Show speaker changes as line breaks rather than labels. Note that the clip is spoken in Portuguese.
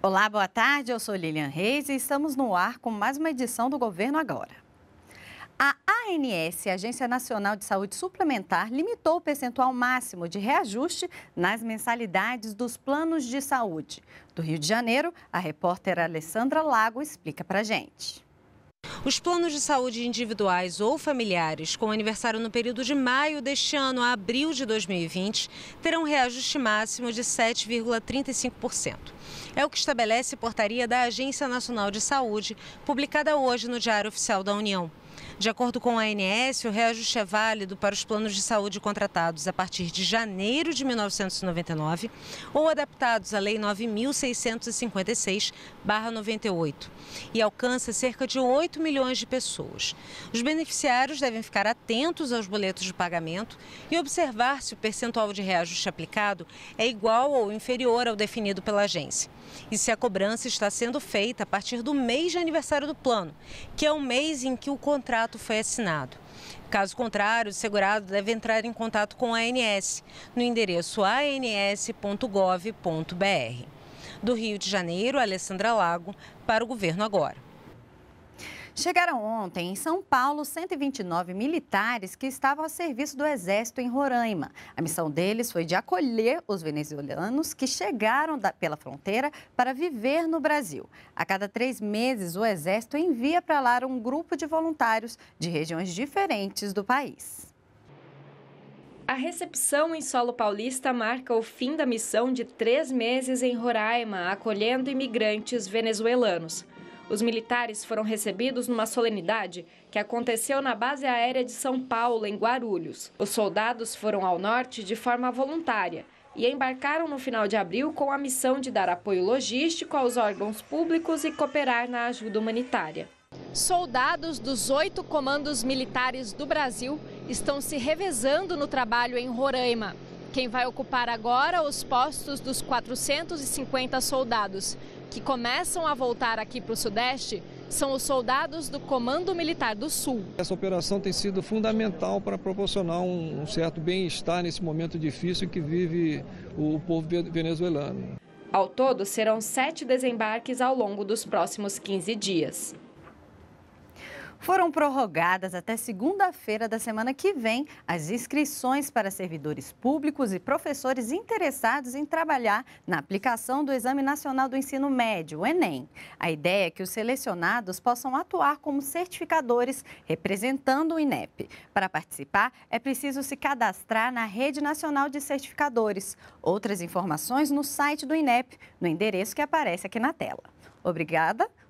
Olá, boa tarde. Eu sou Lilian Reis e estamos no ar com mais uma edição do Governo Agora. A ANS, Agência Nacional de Saúde Suplementar, limitou o percentual máximo de reajuste nas mensalidades dos planos de saúde. Do Rio de Janeiro, a repórter Alessandra Lago explica pra gente.
Os planos de saúde individuais ou familiares com aniversário no período de maio deste ano a abril de 2020 terão reajuste máximo de 7,35%. É o que estabelece portaria da Agência Nacional de Saúde, publicada hoje no Diário Oficial da União. De acordo com a ANS, o reajuste é válido para os planos de saúde contratados a partir de janeiro de 1999 ou adaptados à Lei 9.656-98 e alcança cerca de 8 milhões de pessoas. Os beneficiários devem ficar atentos aos boletos de pagamento e observar se o percentual de reajuste aplicado é igual ou inferior ao definido pela agência e se a cobrança está sendo feita a partir do mês de aniversário do plano, que é o mês em que o contrato contrato foi assinado. Caso contrário, o segurado deve entrar em contato com a ANS no endereço ans.gov.br. Do Rio de Janeiro, Alessandra Lago, para o Governo Agora.
Chegaram ontem em São Paulo 129 militares que estavam a serviço do Exército em Roraima. A missão deles foi de acolher os venezuelanos que chegaram da, pela fronteira para viver no Brasil. A cada três meses, o Exército envia para lá um grupo de voluntários de regiões diferentes do país.
A recepção em solo paulista marca o fim da missão de três meses em Roraima, acolhendo imigrantes venezuelanos. Os militares foram recebidos numa solenidade que aconteceu na base aérea de São Paulo, em Guarulhos. Os soldados foram ao norte de forma voluntária e embarcaram no final de abril com a missão de dar apoio logístico aos órgãos públicos e cooperar na ajuda humanitária. Soldados dos oito comandos militares do Brasil estão se revezando no trabalho em Roraima. Quem vai ocupar agora os postos dos 450 soldados que começam a voltar aqui para o Sudeste são os soldados do Comando Militar do Sul. Essa operação tem sido fundamental para proporcionar um, certo bem-estar nesse momento difícil que vive o povo venezuelano. Ao todo, serão sete desembarques ao longo dos próximos 15 dias.
Foram prorrogadas até segunda-feira da semana que vem as inscrições para servidores públicos e professores interessados em trabalhar na aplicação do Exame Nacional do Ensino Médio, o Enem. A ideia é que os selecionados possam atuar como certificadores representando o INEP. Para participar, é preciso se cadastrar na Rede Nacional de Certificadores. Outras informações no site do INEP, no endereço que aparece aqui na tela. Obrigada